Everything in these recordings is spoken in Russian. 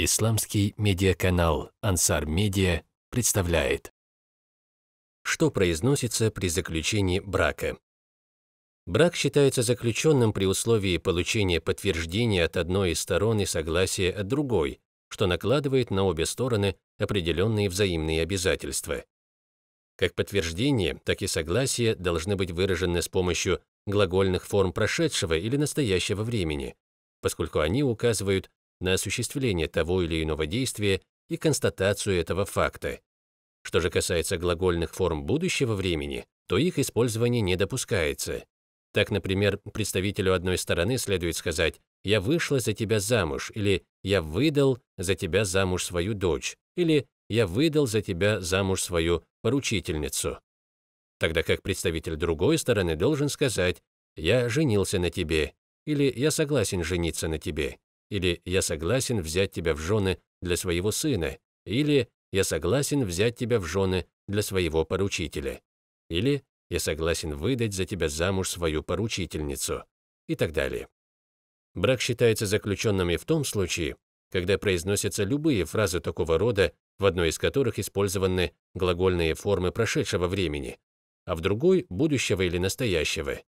Исламский медиаканал Ансар Медиа представляет. Что произносится при заключении брака? Брак считается заключенным при условии получения подтверждения от одной из сторон и согласия от другой, что накладывает на обе стороны определенные взаимные обязательства. Как подтверждение, так и согласие должны быть выражены с помощью глагольных форм прошедшего или настоящего времени, поскольку они указывают на осуществление того или иного действия и констатацию этого факта. Что же касается глагольных форм будущего времени, то их использование не допускается. Так, например, представителю одной стороны следует сказать «я вышла за тебя замуж» или «я выдал за тебя замуж свою дочь» или «я выдал за тебя замуж свою поручительницу». Тогда как представитель другой стороны должен сказать «я женился на тебе» или «я согласен жениться на тебе» или «я согласен взять тебя в жены для своего сына», или «я согласен взять тебя в жены для своего поручителя», или «я согласен выдать за тебя замуж свою поручительницу» и так далее. Брак считается заключенным и в том случае, когда произносятся любые фразы такого рода, в одной из которых использованы глагольные формы прошедшего времени, а в другой – будущего или настоящего.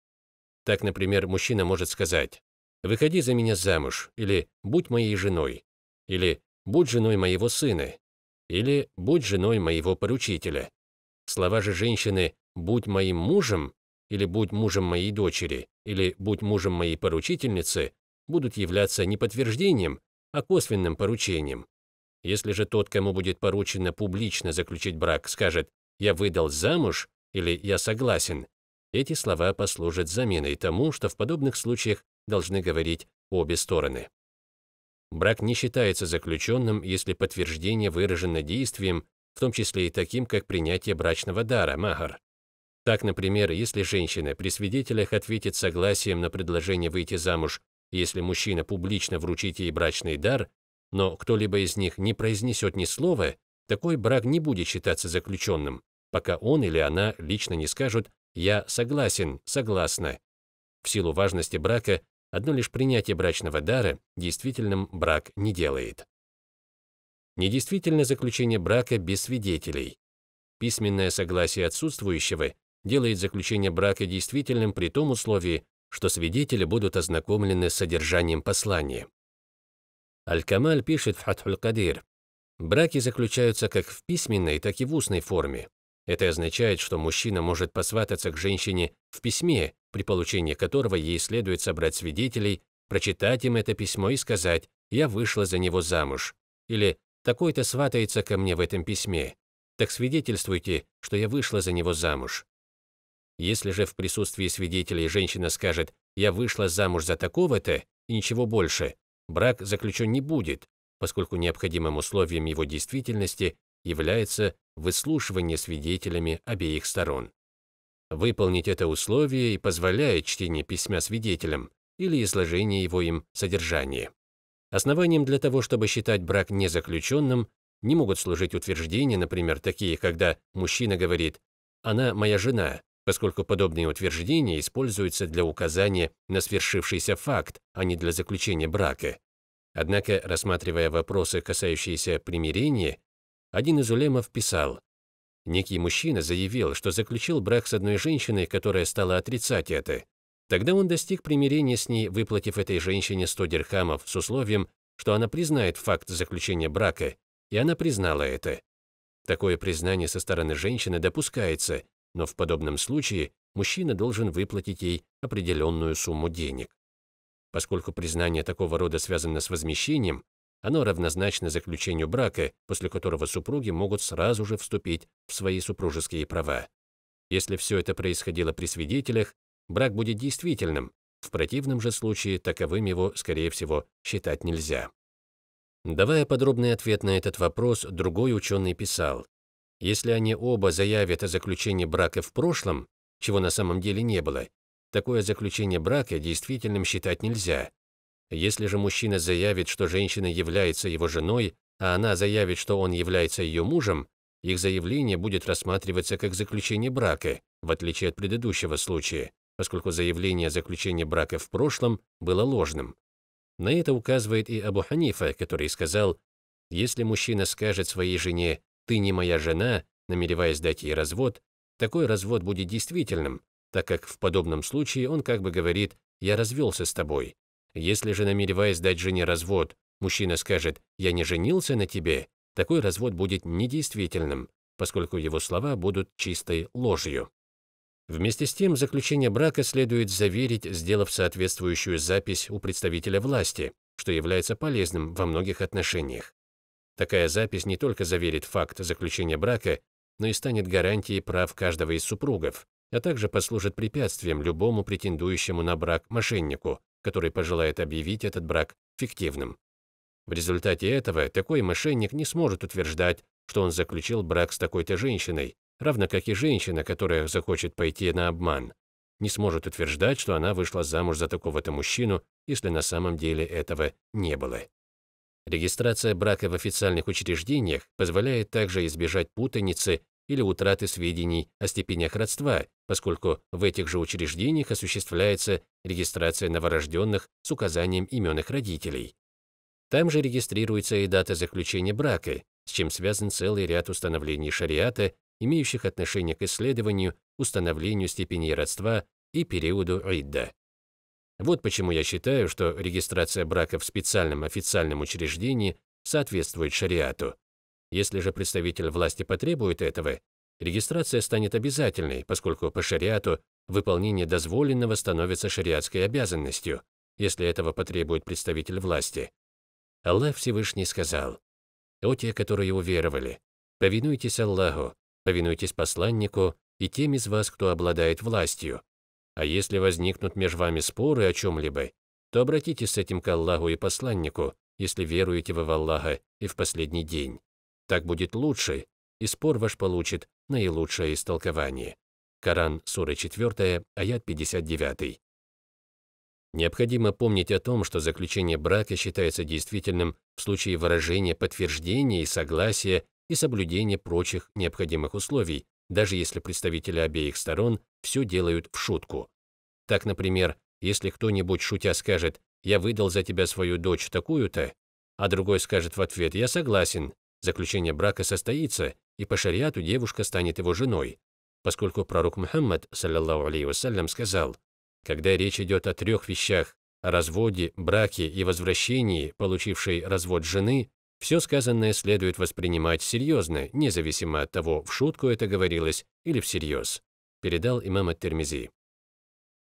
Так, например, мужчина может сказать «Выходи за меня замуж», или «Будь моей женой», или «Будь женой моего сына», или «Будь женой моего поручителя». Слова же женщины «Будь моим мужем» или «Будь мужем моей дочери» или «Будь мужем моей поручительницы» будут являться не подтверждением, а косвенным поручением. Если же тот, кому будет поручено публично заключить брак, скажет «я выдал замуж» или «я согласен», эти слова послужат заменой тому, что в подобных случаях должны говорить обе стороны. Брак не считается заключенным, если подтверждение выражено действием, в том числе и таким, как принятие брачного дара, махар. Так, например, если женщина при свидетелях ответит согласием на предложение выйти замуж, если мужчина публично вручит ей брачный дар, но кто-либо из них не произнесет ни слова, такой брак не будет считаться заключенным, пока он или она лично не скажут «я согласен», «согласна». В силу важности брака Одно лишь принятие брачного дара действительным брак не делает. Недействительно заключение брака без свидетелей. Письменное согласие отсутствующего делает заключение брака действительным при том условии, что свидетели будут ознакомлены с содержанием послания. Аль-Камаль пишет в Хатхуль-Кадир, «Браки заключаются как в письменной, так и в устной форме. Это означает, что мужчина может посвататься к женщине в письме при получении которого ей следует собрать свидетелей, прочитать им это письмо и сказать «я вышла за него замуж» или «такой-то сватается ко мне в этом письме, так свидетельствуйте, что я вышла за него замуж». Если же в присутствии свидетелей женщина скажет «я вышла замуж за такого-то» и ничего больше, брак заключен не будет, поскольку необходимым условием его действительности является выслушивание свидетелями обеих сторон. Выполнить это условие и позволяет чтение письма свидетелям или изложение его им содержания. Основанием для того, чтобы считать брак незаключенным, не могут служить утверждения, например, такие, когда мужчина говорит «она моя жена», поскольку подобные утверждения используются для указания на свершившийся факт, а не для заключения брака. Однако, рассматривая вопросы, касающиеся примирения, один из улемов писал Некий мужчина заявил, что заключил брак с одной женщиной, которая стала отрицать это. Тогда он достиг примирения с ней, выплатив этой женщине 100 дирхамов с условием, что она признает факт заключения брака, и она признала это. Такое признание со стороны женщины допускается, но в подобном случае мужчина должен выплатить ей определенную сумму денег. Поскольку признание такого рода связано с возмещением, оно равнозначно заключению брака, после которого супруги могут сразу же вступить в свои супружеские права. Если все это происходило при свидетелях, брак будет действительным, в противном же случае таковым его, скорее всего, считать нельзя. Давая подробный ответ на этот вопрос, другой ученый писал, «Если они оба заявят о заключении брака в прошлом, чего на самом деле не было, такое заключение брака действительным считать нельзя, если же мужчина заявит, что женщина является его женой, а она заявит, что он является ее мужем, их заявление будет рассматриваться как заключение брака, в отличие от предыдущего случая, поскольку заявление о заключении брака в прошлом было ложным. На это указывает и Абу Ханифа, который сказал, «Если мужчина скажет своей жене «ты не моя жена», намереваясь дать ей развод, такой развод будет действительным, так как в подобном случае он как бы говорит «я развелся с тобой», если же, намереваясь дать жене развод, мужчина скажет «я не женился на тебе», такой развод будет недействительным, поскольку его слова будут чистой ложью. Вместе с тем, заключение брака следует заверить, сделав соответствующую запись у представителя власти, что является полезным во многих отношениях. Такая запись не только заверит факт заключения брака, но и станет гарантией прав каждого из супругов, а также послужит препятствием любому претендующему на брак мошеннику, который пожелает объявить этот брак фиктивным. В результате этого такой мошенник не сможет утверждать, что он заключил брак с такой-то женщиной, равно как и женщина, которая захочет пойти на обман, не сможет утверждать, что она вышла замуж за такого-то мужчину, если на самом деле этого не было. Регистрация брака в официальных учреждениях позволяет также избежать путаницы или утраты сведений о степенях родства, поскольку в этих же учреждениях осуществляется регистрация новорожденных с указанием имен их родителей. Там же регистрируется и дата заключения брака, с чем связан целый ряд установлений шариата, имеющих отношение к исследованию, установлению степеней родства и периоду Идда. Вот почему я считаю, что регистрация брака в специальном официальном учреждении соответствует шариату. Если же представитель власти потребует этого, регистрация станет обязательной, поскольку по шариату выполнение дозволенного становится шариатской обязанностью, если этого потребует представитель власти. Аллах Всевышний сказал, «О те, которые уверовали, повинуйтесь Аллаху, повинуйтесь посланнику и тем из вас, кто обладает властью. А если возникнут между вами споры о чем-либо, то обратитесь с этим к Аллаху и посланнику, если веруете вы в Аллаха и в последний день. Так будет лучше, и спор ваш получит наилучшее истолкование. Коран, сура 4, аят 59. Необходимо помнить о том, что заключение брака считается действительным в случае выражения подтверждения и согласия и соблюдения прочих необходимых условий, даже если представители обеих сторон все делают в шутку. Так, например, если кто-нибудь шутя скажет «я выдал за тебя свою дочь такую-то», а другой скажет в ответ «я согласен», Заключение брака состоится, и по шариату девушка станет его женой, поскольку пророк Мухаммад, саллиллаху алейхи вассалям, сказал, когда речь идет о трех вещах, о разводе, браке и возвращении, получившей развод жены, все сказанное следует воспринимать серьезно, независимо от того, в шутку это говорилось или всерьез, передал имам Ат-Термизи.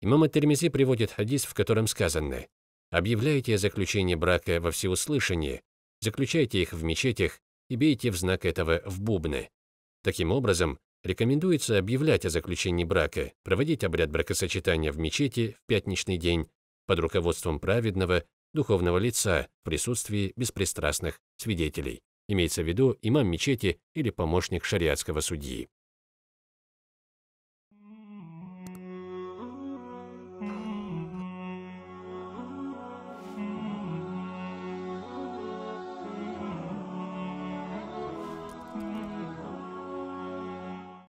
Имам Ат-Термизи приводит хадис, в котором сказано «Объявляйте о заключении брака во всеуслышание, заключайте их в мечетях, и бейте в знак этого в бубны. Таким образом, рекомендуется объявлять о заключении брака, проводить обряд бракосочетания в мечети в пятничный день под руководством праведного, духовного лица в присутствии беспристрастных свидетелей. Имеется в виду имам мечети или помощник шариатского судьи.